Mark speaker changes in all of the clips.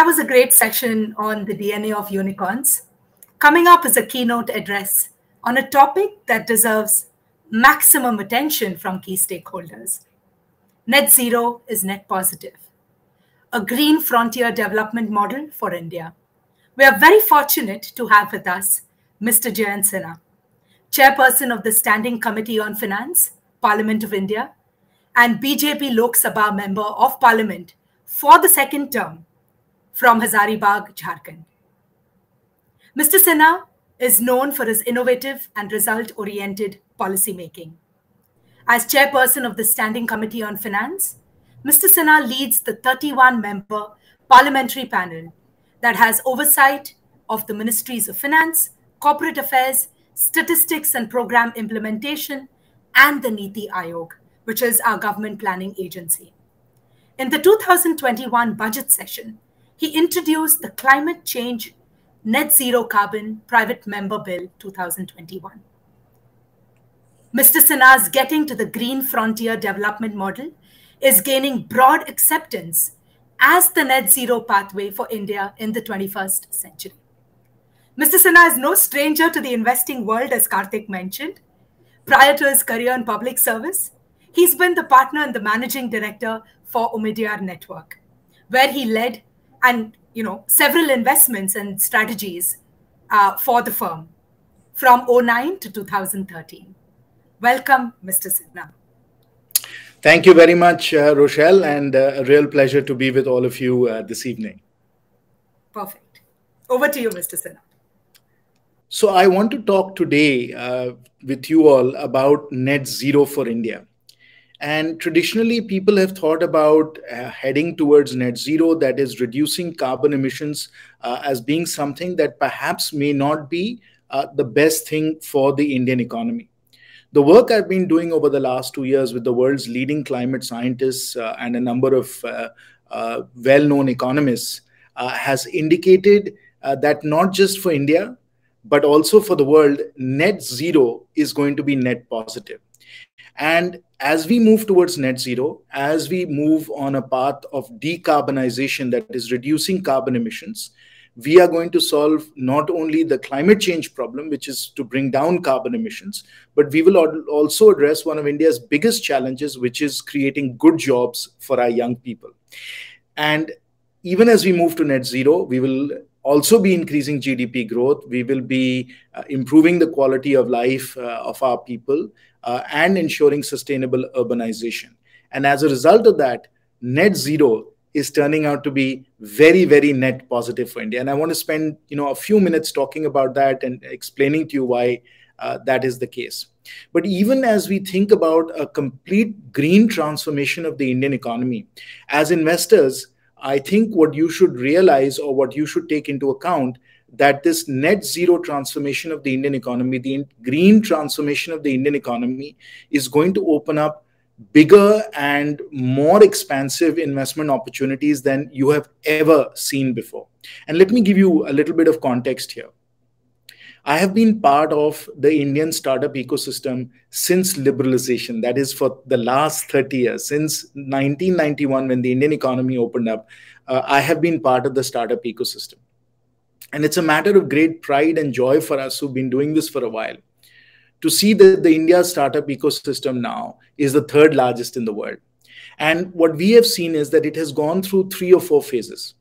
Speaker 1: That was a great session on the DNA of unicorns. Coming up is a keynote address on a topic that deserves maximum attention from key stakeholders. Net zero is net positive, a green frontier development model for India. We are very fortunate to have with us Mr. Jayant Sinha, chairperson of the Standing Committee on Finance, Parliament of India, and BJP Lok Sabha member of Parliament for the second term from Hazaribagh, Jharkhand. Mr. Sinha is known for his innovative and result-oriented policymaking. As chairperson of the Standing Committee on Finance, Mr. Sinha leads the 31-member parliamentary panel that has oversight of the Ministries of Finance, Corporate Affairs, Statistics and Program Implementation, and the Niti Aayog, which is our government planning agency. In the 2021 budget session, he introduced the Climate Change Net Zero Carbon Private Member Bill 2021. Mr. Sinha's Getting to the Green Frontier Development Model is gaining broad acceptance as the net zero pathway for India in the 21st century. Mr. Sinha is no stranger to the investing world, as Karthik mentioned. Prior to his career in public service, he's been the partner and the managing director for Umidyar Network, where he led and you know several investments and strategies uh, for the firm from 09 to 2013. Welcome, Mr. Sidna.
Speaker 2: Thank you very much, uh, Rochelle, and uh, a real pleasure to be with all of you uh, this evening.
Speaker 1: Perfect. Over to you, Mr. Sinha.
Speaker 2: So I want to talk today uh, with you all about net zero for India. And traditionally, people have thought about uh, heading towards net zero, that is, reducing carbon emissions, uh, as being something that perhaps may not be uh, the best thing for the Indian economy. The work I've been doing over the last two years with the world's leading climate scientists uh, and a number of uh, uh, well known economists has indicated that not just for India, but also for the world, net zero is going to be net positive. And as we move towards net zero, as we move on a path of decarbonization that is reducing carbon emissions, we are going to solve not only the climate change problem, which is to bring down carbon emissions, but we will also address one of India's biggest challenges, which is creating good jobs for our young people. And even as we move to net zero, we will also be increasing GDP growth. We will be uh, improving the quality of life uh, of our people uh, and ensuring sustainable urbanization. And as a result of that, net zero is turning out to be very, very net positive for India. And I want to spend you know a few minutes talking about that and explaining to you why uh, that is the case. But even as we think about a complete green transformation of the Indian economy, as investors, I think what you should realize or what you should take into account that this net zero transformation of the Indian economy, the green transformation of the Indian economy, is going to open up bigger and more expansive investment opportunities than you have ever seen before. And let me give you a little bit of context here. I have been part of the Indian startup ecosystem since liberalization, that is, for the last 30 years, since 1991, when the Indian economy opened up. Uh, I have been part of the startup ecosystem. And it's a matter of great pride and joy for us who've been doing this for a while to see that the India startup ecosystem now is the third largest in the world. And what we have seen is that it has gone through three or four phases.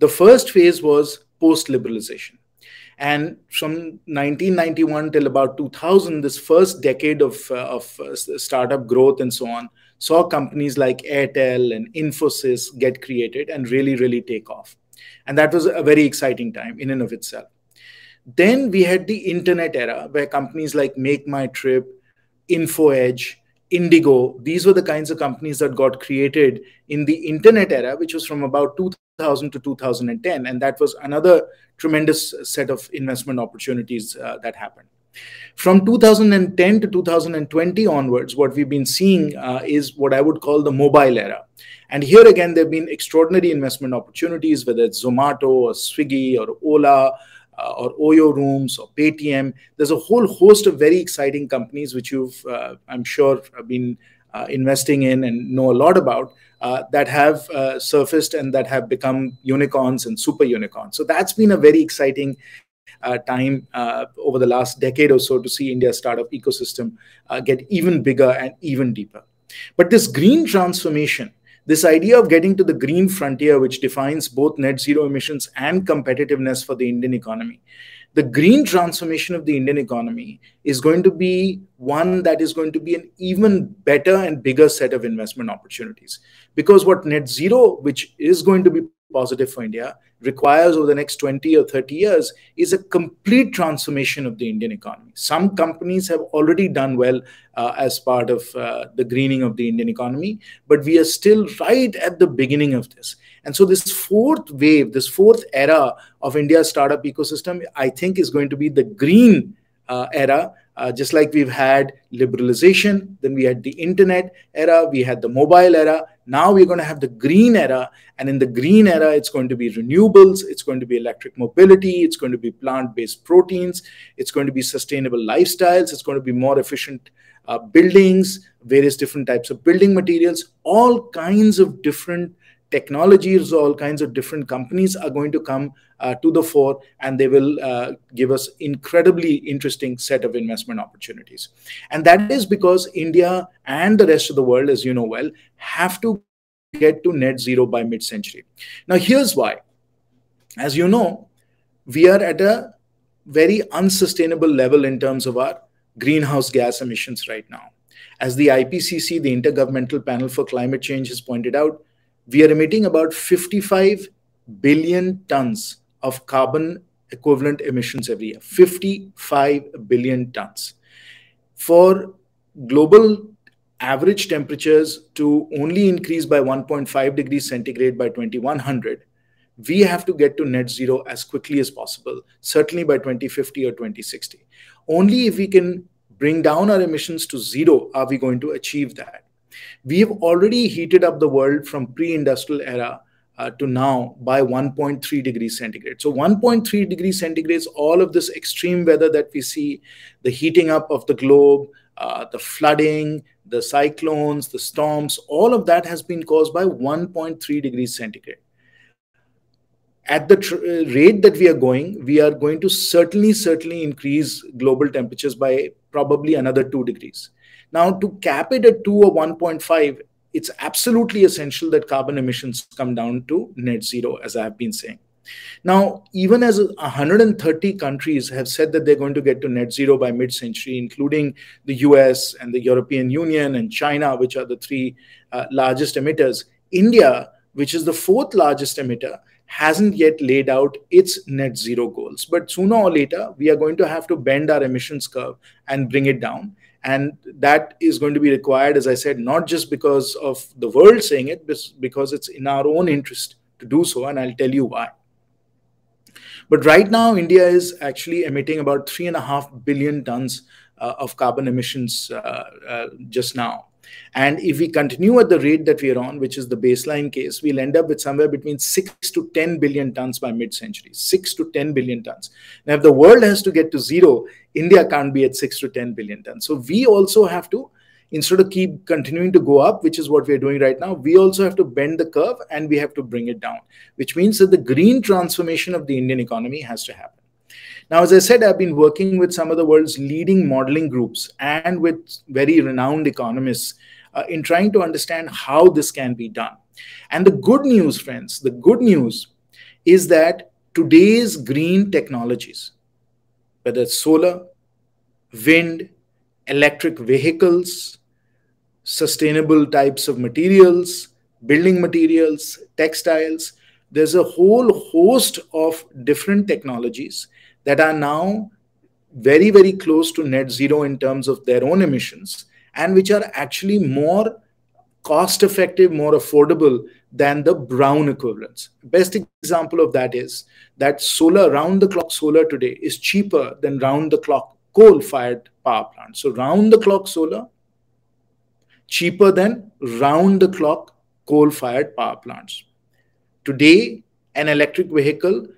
Speaker 2: The first phase was post liberalization. And from 1991 till about 2000, this first decade of, uh, of uh, startup growth and so on, saw companies like Airtel and Infosys get created and really, really take off. And that was a very exciting time in and of itself. Then we had the internet era where companies like Make My Trip, InfoEdge, Indigo. These were the kinds of companies that got created in the internet era, which was from about 2000 to 2010. And that was another tremendous set of investment opportunities uh, that happened. From 2010 to 2020 onwards, what we've been seeing uh, is what I would call the mobile era. And here again, there have been extraordinary investment opportunities, whether it's Zomato or Swiggy or Ola uh, or Oyo Rooms or Paytm. There's a whole host of very exciting companies which you've, uh, I'm sure, uh, been uh, investing in and know a lot about uh, that have uh, surfaced and that have become unicorns and super unicorns. So that's been a very exciting time over the last decade or so to see India's startup ecosystem get even bigger and even deeper. But this green transformation this idea of getting to the green frontier, which defines both net zero emissions and competitiveness for the Indian economy, the green transformation of the Indian economy is going to be one that is going to be an even better and bigger set of investment opportunities. Because what net zero, which is going to be positive for India requires over the next 20 or 30 years is a complete transformation of the Indian economy. Some companies have already done well uh, as part of uh, the greening of the Indian economy, but we are still right at the beginning of this. And so, this fourth wave, this fourth era of India's startup ecosystem, I think is going to be the green uh, era. Uh, just like we've had liberalization, then we had the internet era, we had the mobile era, now we're going to have the green era. And in the green era, it's going to be renewables, it's going to be electric mobility, it's going to be plant based proteins, it's going to be sustainable lifestyles, it's going to be more efficient uh, buildings, various different types of building materials, all kinds of different technologies, all kinds of different companies are going to come uh, to the fore and they will uh, give us incredibly interesting set of investment opportunities. And that is because India and the rest of the world, as you know well, have to get to net zero by mid-century. Now, here's why. As you know, we are at a very unsustainable level in terms of our greenhouse gas emissions right now. As the IPCC, the Intergovernmental Panel for Climate Change, has pointed out, we are emitting about 55 billion tons of carbon equivalent emissions every year 55 billion tons for global average temperatures to only increase by 1.5 degrees centigrade by 2100 we have to get to net zero as quickly as possible certainly by 2050 or 2060 only if we can bring down our emissions to zero are we going to achieve that We've already heated up the world from pre-industrial era uh, to now by 1.3 degrees centigrade. So 1.3 degrees centigrade all of this extreme weather that we see, the heating up of the globe, uh, the flooding, the cyclones, the storms, all of that has been caused by 1.3 degrees centigrade. At the uh, rate that we are going, we are going to certainly, certainly increase global temperatures by probably another 2 degrees. Now, to cap it at 2 or 1.5, it's absolutely essential that carbon emissions come down to net zero, as I've been saying. Now, even as 130 countries have said that they're going to get to net zero by mid century, including the US and the European Union and China, which are the three uh, largest emitters, India, which is the fourth largest emitter, hasn't yet laid out its net zero goals. But sooner or later, we are going to have to bend our emissions curve and bring it down and that is going to be required as i said not just because of the world saying it but because it's in our own interest to do so and i'll tell you why but right now india is actually emitting about 3.5 billion tons uh, of carbon emissions uh, uh, just now and if we continue at the rate that we are on, which is the baseline case, we'll end up with somewhere between 6 to 10 billion tons by mid century. 6 to 10 billion tons. Now, if the world has to get to zero, India can't be at 6 to 10 billion tons. So we also have to, instead of keep continuing to go up, which is what we're doing right now, we also have to bend the curve and we have to bring it down, which means that the green transformation of the Indian economy has to happen. Now, as I said, I've been working with some of the world's leading modeling groups and with very renowned economists uh, in trying to understand how this can be done. And the good news, friends, the good news is that today's green technologies, whether it's solar, wind, electric vehicles, sustainable types of materials, building materials, textiles, there's a whole host of different technologies that are now very, very close to net zero in terms of their own emissions and which are actually more cost effective, more affordable than the brown equivalents. Best example of that is that solar, round the clock solar today is cheaper than round the clock coal fired power plants. So round the clock solar, cheaper than round the clock coal fired power plants. Today, an electric vehicle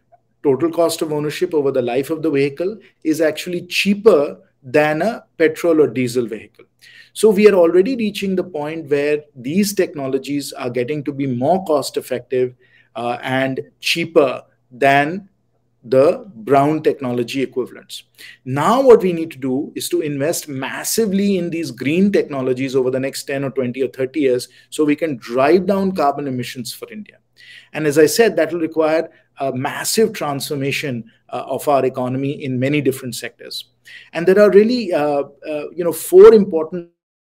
Speaker 2: total cost of ownership over the life of the vehicle is actually cheaper than a petrol or diesel vehicle. So we are already reaching the point where these technologies are getting to be more cost effective uh, and cheaper than the brown technology equivalents. Now what we need to do is to invest massively in these green technologies over the next 10 or 20 or 30 years so we can drive down carbon emissions for India. And as I said, that will require a massive transformation uh, of our economy in many different sectors. And there are really, uh, uh, you know, four important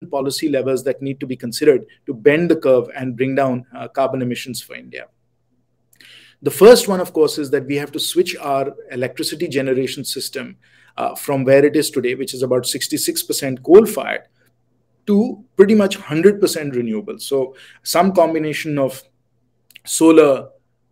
Speaker 2: policy levers that need to be considered to bend the curve and bring down uh, carbon emissions for India. The first one, of course, is that we have to switch our electricity generation system uh, from where it is today, which is about 66% coal fired, to pretty much 100% renewable. So, some combination of solar,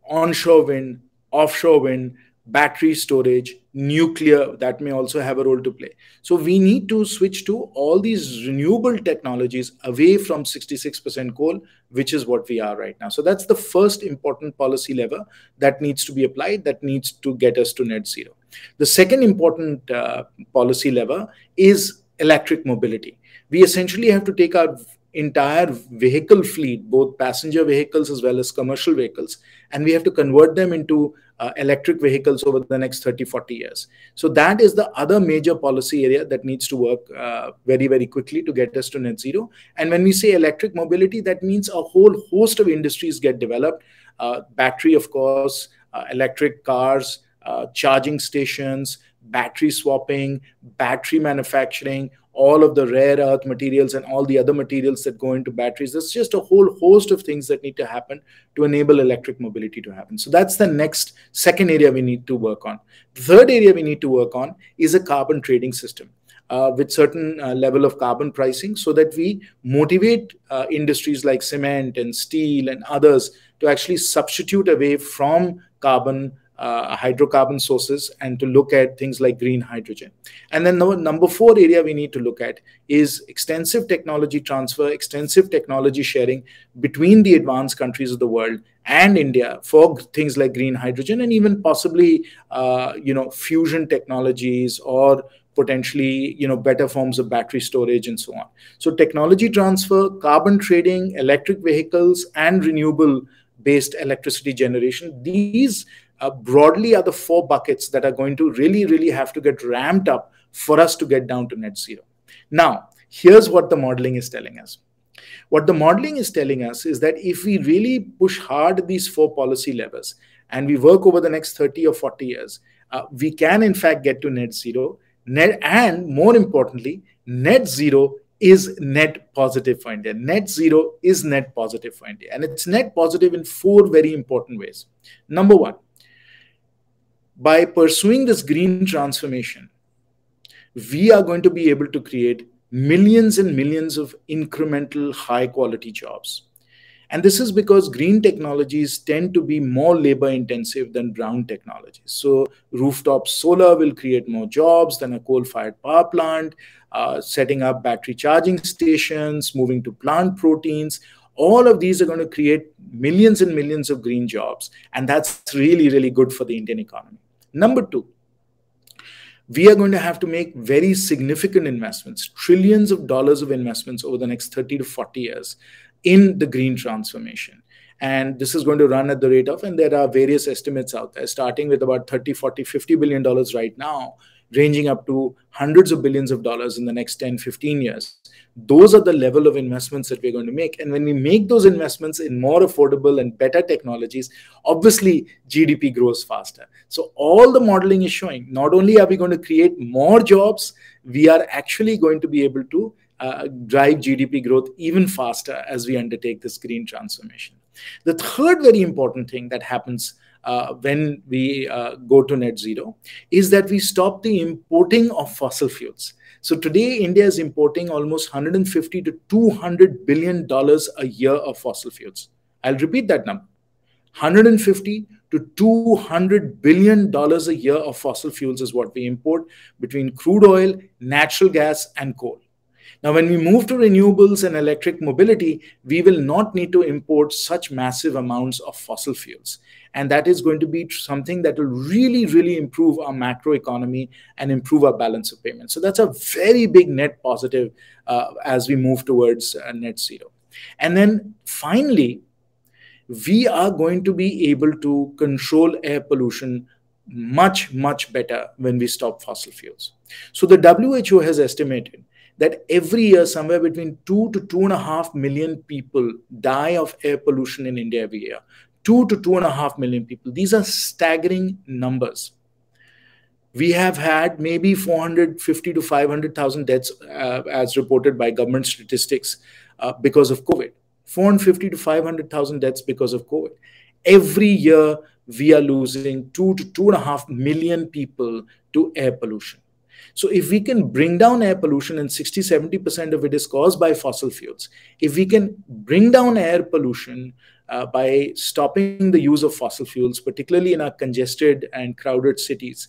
Speaker 2: onshore wind, offshore wind, battery storage, nuclear, that may also have a role to play. So we need to switch to all these renewable technologies away from 66% coal, which is what we are right now. So that's the first important policy lever that needs to be applied, that needs to get us to net zero. The second important uh, policy lever is electric mobility. We essentially have to take our entire vehicle fleet, both passenger vehicles as well as commercial vehicles, and we have to convert them into uh, electric vehicles over the next 30, 40 years. So that is the other major policy area that needs to work uh, very, very quickly to get us to net zero. And when we say electric mobility, that means a whole host of industries get developed. Uh, battery, of course, uh, electric cars, uh, charging stations, battery swapping, battery manufacturing, all of the rare earth materials and all the other materials that go into batteries. There's just a whole host of things that need to happen to enable electric mobility to happen. So that's the next second area we need to work on. third area we need to work on is a carbon trading system. Uh, with certain uh, level of carbon pricing so that we motivate uh, industries like cement and steel and others to actually substitute away from carbon uh, hydrocarbon sources and to look at things like green hydrogen. And then the number four area we need to look at is extensive technology transfer, extensive technology sharing between the advanced countries of the world and India for things like green hydrogen and even possibly, uh, you know, fusion technologies or potentially you know better forms of battery storage and so on so technology transfer carbon trading electric vehicles and renewable based electricity generation these uh, broadly are the four buckets that are going to really, really have to get ramped up for us to get down to net zero. Now, here's what the modeling is telling us. What the modeling is telling us is that if we really push hard these four policy levers and we work over the next 30 or 40 years, uh, we can in fact get to net zero. Net, and more importantly, net zero is net positive for India. Net zero is net positive for India. And it's net positive in four very important ways. Number one, by pursuing this green transformation, we are going to be able to create millions and millions of incremental high quality jobs. And this is because green technologies tend to be more labor intensive than brown technologies. So, rooftop solar will create more jobs than a coal fired power plant, uh, setting up battery charging stations, moving to plant proteins. All of these are going to create millions and millions of green jobs. And that's really, really good for the Indian economy. Number two, we are going to have to make very significant investments, trillions of dollars of investments over the next 30 to 40 years in the green transformation. And this is going to run at the rate of, and there are various estimates out there, starting with about 30, 40, 50 billion dollars right now, ranging up to hundreds of billions of dollars in the next 10, 15 years those are the level of investments that we're going to make. And when we make those investments in more affordable and better technologies, obviously GDP grows faster. So all the modeling is showing not only are we going to create more jobs, we are actually going to be able to uh, drive GDP growth even faster as we undertake this green transformation. The third very important thing that happens uh, when we uh, go to net zero is that we stop the importing of fossil fuels. So today, India is importing almost 150 to 200 billion dollars a year of fossil fuels. I'll repeat that number: 150 to 200 billion dollars a year of fossil fuels is what we import between crude oil, natural gas, and coal. Now, when we move to renewables and electric mobility, we will not need to import such massive amounts of fossil fuels. And that is going to be something that will really, really improve our macro economy and improve our balance of payments. So that's a very big net positive uh, as we move towards uh, net zero. And then finally, we are going to be able to control air pollution much, much better when we stop fossil fuels. So the WHO has estimated that every year somewhere between two to two and a half million people die of air pollution in India every year two to two and a half million people. These are staggering numbers. We have had maybe 450 to 500,000 deaths uh, as reported by government statistics uh, because of COVID. 450 to 500,000 deaths because of COVID. Every year, we are losing two to two and a half million people to air pollution. So if we can bring down air pollution and 60, 70% of it is caused by fossil fuels, if we can bring down air pollution uh, by stopping the use of fossil fuels, particularly in our congested and crowded cities,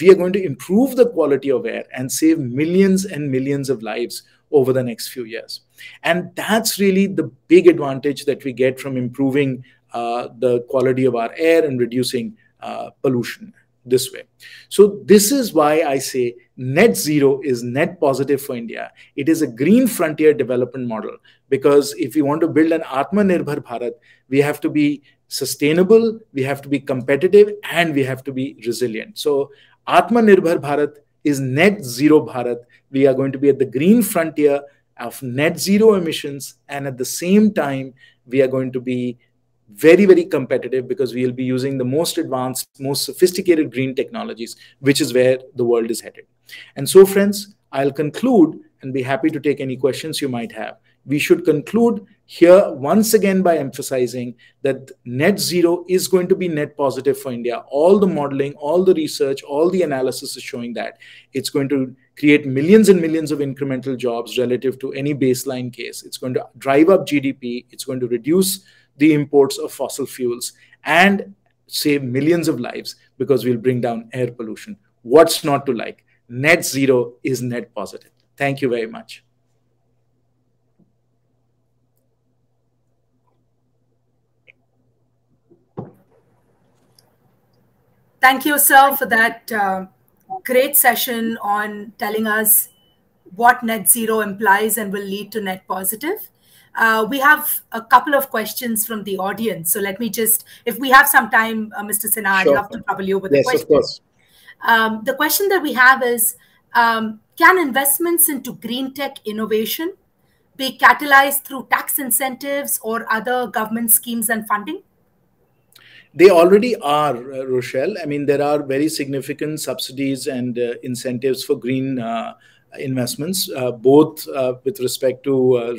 Speaker 2: we are going to improve the quality of air and save millions and millions of lives over the next few years. And that's really the big advantage that we get from improving uh, the quality of our air and reducing uh, pollution this way. So this is why I say net zero is net positive for India. It is a green frontier development model because if we want to build an Atmanirbhar Bharat, we have to be sustainable, we have to be competitive, and we have to be resilient. So Atmanirbhar Bharat is net zero Bharat. We are going to be at the green frontier of net zero emissions, and at the same time, we are going to be very, very competitive because we'll be using the most advanced, most sophisticated green technologies, which is where the world is headed. And so, friends, I'll conclude and be happy to take any questions you might have. We should conclude here once again by emphasizing that net zero is going to be net positive for India. All the modeling, all the research, all the analysis is showing that it's going to create millions and millions of incremental jobs relative to any baseline case. It's going to drive up GDP, it's going to reduce the imports of fossil fuels and save millions of lives because we'll bring down air pollution. What's not to like? Net zero is net positive. Thank you very much.
Speaker 1: Thank you, sir, for that uh, great session on telling us what net zero implies and will lead to net positive. Uh, we have a couple of questions from the audience. So let me just, if we have some time, uh, Mr. Sinha, I'd love to trouble you with yes, a question. Yes, of course. Um, the question that we have is, um, can investments into green tech innovation be catalyzed through tax incentives or other government schemes and funding?
Speaker 2: They already are, uh, Rochelle. I mean, there are very significant subsidies and uh, incentives for green uh, investments, uh, both uh, with respect to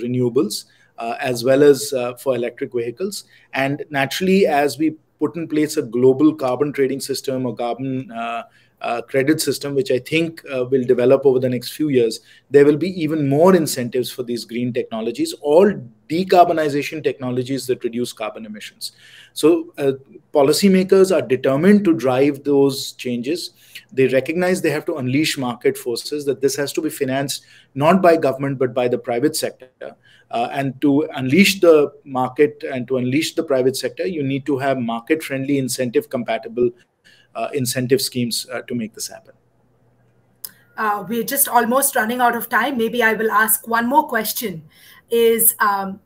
Speaker 2: renewables uh, as well as uh, for electric vehicles. And naturally, as we put in place a global carbon trading system or carbon uh, uh, credit system, which I think uh, will develop over the next few years, there will be even more incentives for these green technologies, all decarbonization technologies that reduce carbon emissions. So uh, policymakers are determined to drive those changes. They recognize they have to unleash market forces, that this has to be financed not by government, but by the private sector. Uh, and to unleash the market and to unleash the private sector, you need to have market friendly, incentive compatible uh, incentive schemes uh, to make this happen.
Speaker 1: Uh, we're just almost running out of time. Maybe I will ask one more question: Is um,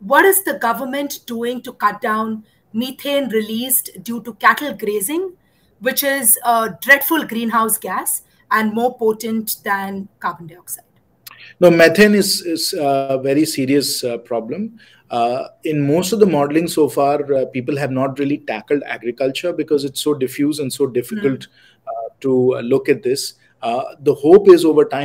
Speaker 1: what is the government doing to cut down methane released due to cattle grazing, which is a dreadful greenhouse gas and more potent than carbon
Speaker 2: dioxide? No, methane is, is a very serious uh, problem. Uh, in most of the modeling so far, uh, people have not really tackled agriculture because it's so diffuse and so difficult mm. uh, to look at this. Uh, the hope is over time.